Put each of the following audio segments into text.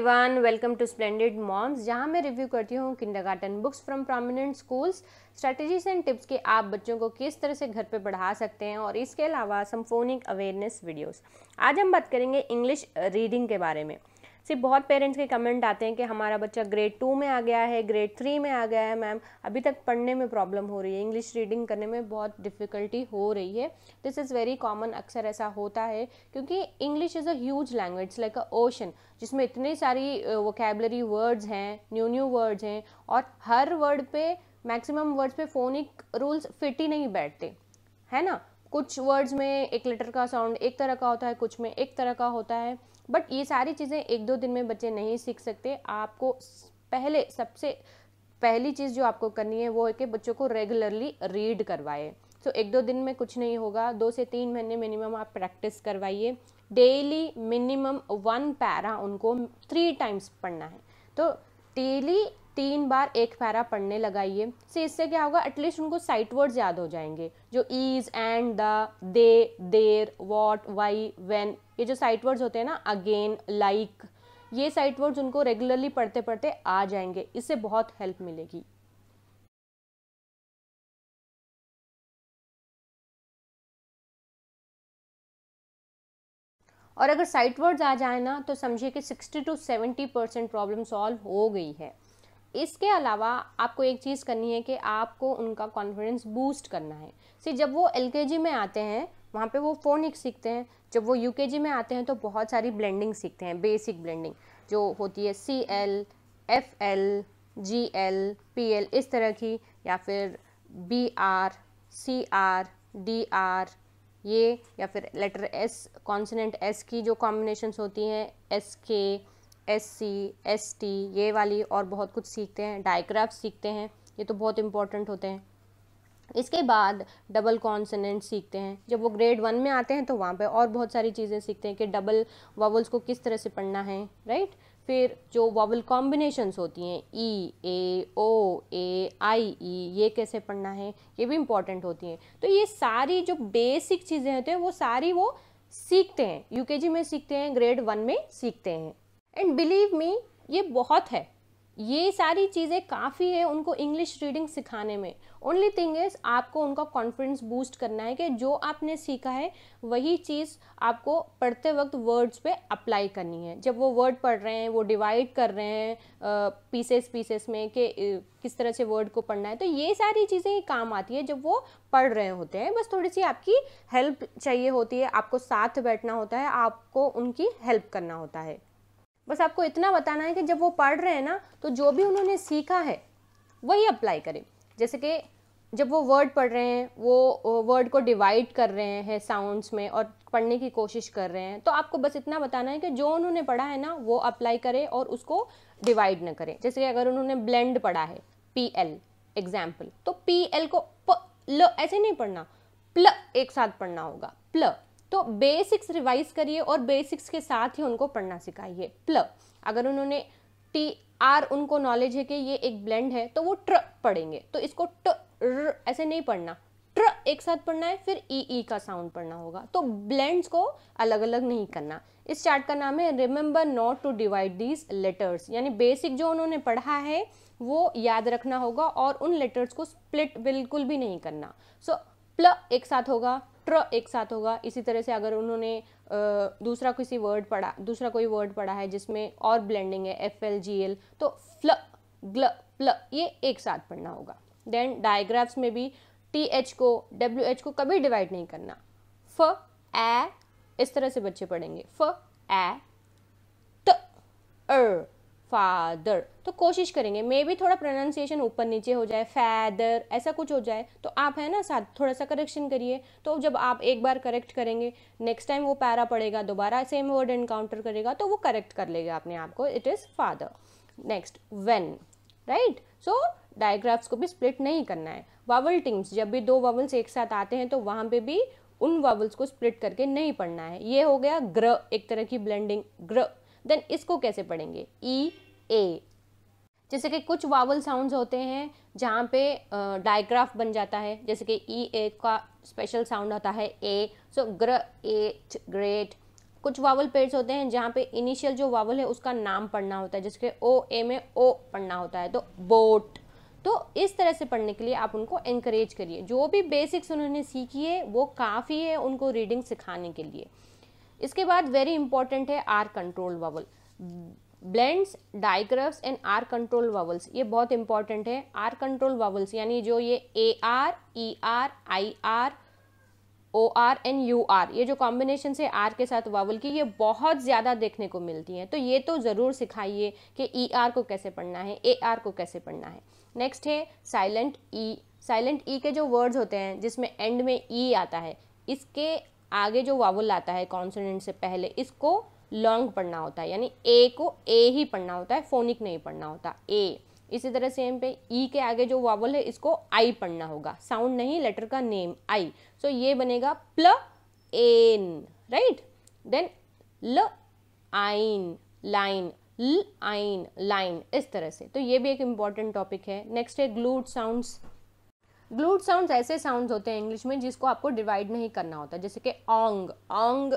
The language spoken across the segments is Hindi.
Everyone welcome to Splendid Moms जहां मैं रिव्यू करती हूँ kindergarten books from prominent schools strategies and tips के आप बच्चों को किस तरह से घर पे पढ़ा सकते हैं और इसके अलावा सम फोनिक अवेयरनेस वीडियोस आज हम बात करेंगे इंग्लिश रीडिंग के बारे में सिर्फ बहुत पेरेंट्स के कमेंट आते हैं कि हमारा बच्चा ग्रेड टू में आ गया है ग्रेड थ्री में आ गया है मैम अभी तक पढ़ने में प्रॉब्लम हो रही है इंग्लिश रीडिंग करने में बहुत डिफ़िकल्टी हो रही है दिस इज़ वेरी कॉमन अक्सर ऐसा होता है क्योंकि English is a huge language like a ocean जिसमें इतनी सारी वोकेबलरी वर्ड्स हैं न्यू न्यू वर्ड्स हैं और हर वर्ड पे मैक्सिमम वर्ड्स पे फोनिक रूल्स फिट ही नहीं बैठते है ना कुछ वर्ड्स में एक लेटर का साउंड एक तरह का होता है कुछ में एक तरह का होता है बट ये सारी चीज़ें एक दो दिन में बच्चे नहीं सीख सकते आपको पहले सबसे पहली चीज़ जो आपको करनी है वो है कि बच्चों को रेगुलरली रीड करवाए सो so, एक दो दिन में कुछ नहीं होगा दो से तीन महीने मिनिमम आप प्रैक्टिस करवाइए डेली मिनिमम वन पैरा उनको थ्री टाइम्स पढ़ना है तो डेली तीन बार एक पैरा पढ़ने लगाइए से इससे क्या होगा एटलीस्ट उनको साइट वर्ड्स याद हो जाएंगे जो is and the they there what why when ये जो साइट वर्ड्स होते हैं ना अगेन लाइक ये साइट वर्ड्स उनको रेगुलरली पढ़ते पढ़ते आ जाएंगे इससे बहुत हेल्प मिलेगी और अगर साइट वर्ड्स आ जाए ना तो समझिए कि 60 टू 70 परसेंट प्रॉब्लम सॉल्व हो गई है इसके अलावा आपको एक चीज़ करनी है कि आपको उनका कॉन्फिडेंस बूस्ट करना है सी जब वो एल में आते हैं वहाँ पे वो फोनिक सीखते हैं जब वो यू में आते हैं तो बहुत सारी ब्लेंडिंग सीखते हैं बेसिक ब्लेंडिंग जो होती है C L F L G L P L इस तरह की या फिर B R C R D R ये या फिर लेटर एस कॉन्सनेंट एस की जो कॉम्बिनेशंस होती हैं एस के एस सी एस टी ये वाली और बहुत कुछ सीखते हैं डायग्राफ सीखते हैं ये तो बहुत इम्पॉर्टेंट होते हैं इसके बाद डबल कॉन्सनेंट सीखते हैं जब वो ग्रेड वन में आते हैं तो वहाँ पे और बहुत सारी चीज़ें सीखते हैं कि डबल वावल्स को किस तरह से पढ़ना है राइट फिर जो वावल कॉम्बिनेशंस होती हैं ई ए ओ ए आई ई ये कैसे पढ़ना है ये भी इम्पॉर्टेंट होती हैं तो ये सारी जो बेसिक चीज़ें होती हैं वो सारी वो सीखते हैं यू में सीखते हैं ग्रेड वन में सीखते हैं एंड बिलीव मी ये बहुत है ये सारी चीज़ें काफ़ी है उनको इंग्लिश रीडिंग सिखाने में ओनली थिंग इज़ आपको उनका कॉन्फिडेंस बूस्ट करना है कि जो आपने सीखा है वही चीज़ आपको पढ़ते वक्त वर्ड्स पे अप्लाई करनी है जब वो वर्ड पढ़ रहे हैं वो डिवाइड कर रहे हैं पीसेस पीसेस में कि किस तरह से वर्ड को पढ़ना है तो ये सारी चीज़ें काम आती है जब वो पढ़ रहे होते हैं बस थोड़ी सी आपकी हेल्प चाहिए होती है आपको साथ बैठना होता है आपको उनकी हेल्प करना होता है बस आपको इतना बताना है कि जब वो पढ़ रहे हैं ना तो जो भी उन्होंने सीखा है वही अप्लाई करें जैसे कि जब वो वर्ड पढ़ रहे हैं वो वर्ड को डिवाइड कर रहे हैं साउंड्स में और पढ़ने की कोशिश कर रहे हैं तो आपको बस इतना बताना है कि जो उन्होंने पढ़ा है ना वो अप्लाई करें और उसको डिवाइड ना करें जैसे कि अगर उन्होंने ब्लेंड पढ़ा है पी एल एग्जाम्पल तो पी एल को प ल ऐसे नहीं पढ़ना प्ल एक साथ पढ़ना होगा प्ल तो बेसिक्स रिवाइज करिए और बेसिक्स के साथ ही उनको पढ़ना सिखाइए प्ल अगर उन्होंने टी आर उनको नॉलेज है कि ये एक ब्लेंड है तो वो ट्र पढ़ेंगे तो इसको ट र ऐसे नहीं पढ़ना ट्र एक साथ पढ़ना है फिर ई e ई e का साउंड पढ़ना होगा तो ब्लेंड्स को अलग अलग नहीं करना इस चार्ट का नाम है remember not to divide these letters यानी बेसिक जो उन्होंने पढ़ा है वो याद रखना होगा और उन लेटर्स को स्प्लिट बिल्कुल भी नहीं करना सो so, प्ल एक साथ होगा ट्र एक साथ होगा इसी तरह से अगर उन्होंने दूसरा किसी वर्ड पढ़ा दूसरा कोई वर्ड पढ़ा है जिसमें और ब्लेंडिंग है एफ एल जी एल तो फ्ल ग्ल प्ल ये एक साथ पढ़ना होगा देन डायग्राफ्स में भी टी एच को डब्ल्यू एच को कभी डिवाइड नहीं करना फ ए इस तरह से बच्चे पढ़ेंगे फ ए त अ फादर तो कोशिश करेंगे मे भी थोड़ा प्रोनाउंसिएशन ऊपर नीचे हो जाए फैदर ऐसा कुछ हो जाए तो आप है ना साथ थोड़ा सा करेक्शन करिए तो जब आप एक बार करेक्ट करेंगे नेक्स्ट टाइम वो पैरा पड़ेगा दोबारा सेम वर्ड एनकाउंटर करेगा तो वो करेक्ट कर लेगा अपने आप को it is father next when right so digraphs को भी स्प्लिट नहीं करना है वावल टीम्स जब भी दो वावल्स एक साथ आते हैं तो वहाँ पे भी उन वावल्स को स्प्लिट करके नहीं पढ़ना है ये हो गया ग्र एक तरह की ब्लेंडिंग ग्र देन इसको कैसे पढ़ेंगे ई e, ए जैसे कि कुछ वावल साउंड्स होते हैं जहाँ पे डायग्राफ बन जाता है जैसे कि ई e, ए का स्पेशल साउंड आता है ए सो ग्र एट ग्रेट कुछ वावल पेड्स होते हैं जहाँ पे इनिशियल जो वावल है उसका नाम पढ़ना होता है जैसे कि ओ ए में ओ पढ़ना होता है तो बोट तो इस तरह से पढ़ने के लिए आप उनको इनक्रेज करिए जो भी बेसिक्स उन्होंने सीखी है वो काफ़ी है उनको रीडिंग सिखाने के लिए इसके बाद वेरी इंपॉर्टेंट है R control vowel blends digraphs and R control vowels ये बहुत इंपॉर्टेंट है आर कंट्रोल वावल्स यानी जो ये A R E R I R O R and U R ये जो कॉम्बिनेशन से आर के साथ वावल की ये बहुत ज़्यादा देखने को मिलती हैं तो ये तो ज़रूर सिखाइए कि ई e आर को कैसे पढ़ना है ए आर को कैसे पढ़ना है नेक्स्ट है साइलेंट ई साइलेंट ई के जो वर्ड्स होते हैं जिसमें एंड में ई e आता है इसके आगे जो वावल आता है कॉन्सोनेंट से पहले इसको लॉन्ग पढ़ना होता है यानी ए को ए ही पढ़ना होता है फोनिक नहीं पढ़ना होता ए इसी तरह सेम पे ई e के आगे जो वावल है इसको आई पढ़ना होगा साउंड नहीं लेटर का नेम आई सो so, ये बनेगा प्ल एन राइट देन ल आइन लाइन ल आइन लाइन इस तरह से तो ये भी एक इंपॉर्टेंट टॉपिक है नेक्स्ट है ग्लूड साउंड्स ग्लूड साउंड ऐसे साउंड होते हैं इंग्लिश में जिसको आपको डिवाइड नहीं करना होता जैसे कि ओंग ऑंग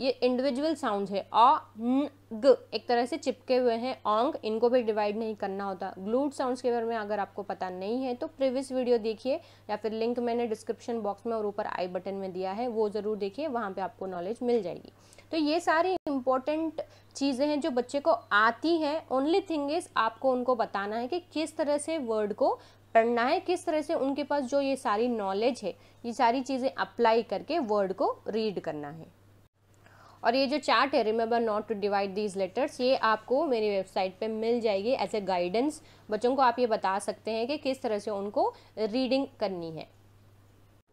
ये इंडिविजुअल साउंड है आ न ग एक तरह से चिपके हुए हैं ऑंग इनको भी डिवाइड नहीं करना होता ग्लूड साउंड्स के बारे में अगर आपको पता नहीं है तो प्रीवियस वीडियो देखिए या फिर लिंक मैंने डिस्क्रिप्शन बॉक्स में और ऊपर आई बटन में दिया है वो ज़रूर देखिए वहाँ पे आपको नॉलेज मिल जाएगी तो ये सारी इंपॉर्टेंट चीज़ें हैं जो बच्चे को आती हैं ओनली थिंग इज़ आपको उनको बताना है कि किस तरह से वर्ड को पढ़ना है किस तरह से उनके पास जो ये सारी नॉलेज है ये सारी चीज़ें अप्लाई करके वर्ड को रीड करना है और ये जो चार्ट है remember not to divide these letters ये आपको मेरी वेबसाइट पे मिल जाएगी एज ए गाइडेंस बच्चों को आप ये बता सकते हैं कि किस तरह से उनको रीडिंग करनी है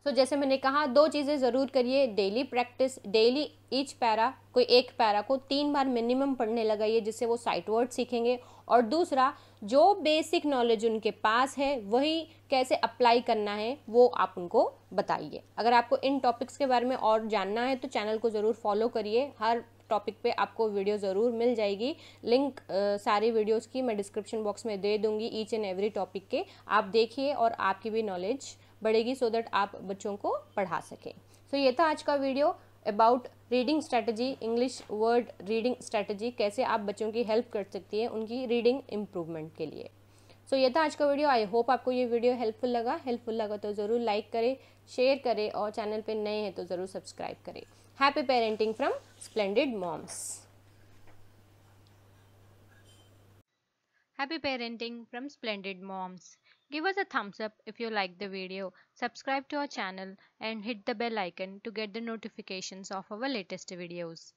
सो so, जैसे मैंने कहा दो चीज़ें ज़रूर करिए daily practice daily each para कोई एक पैरा को तीन बार मिनिमम पढ़ने लगाइए जिससे वो साइट वर्ड सीखेंगे और दूसरा जो बेसिक नॉलेज उनके पास है वही कैसे अप्लाई करना है वो आप उनको बताइए अगर आपको इन टॉपिक्स के बारे में और जानना है तो चैनल को ज़रूर फॉलो करिए हर टॉपिक पे आपको वीडियो ज़रूर मिल जाएगी लिंक सारी वीडियोस की मैं डिस्क्रिप्शन बॉक्स में दे दूंगी ईच एंड एवरी टॉपिक के आप देखिए और आपकी भी नॉलेज बढ़ेगी सो दैट आप बच्चों को पढ़ा सकें सो so ये था आज का video about reading strategy English word reading strategy कैसे आप बच्चों की हेल्प कर सकती है उनकी रीडिंग इम्प्रूवमेंट के लिए सो so, ये था आज का वीडियो आई होप आपको ये वीडियो हेल्पफुल लगा हेल्पफुल लगा तो ज़रूर लाइक करें शेयर करें और चैनल पे नए हैं तो ज़रूर सब्सक्राइब करें happy parenting from splendid moms happy parenting from splendid moms Give us a thumbs up if you like the video, subscribe to our channel and hit the bell icon to get the notifications of our latest videos.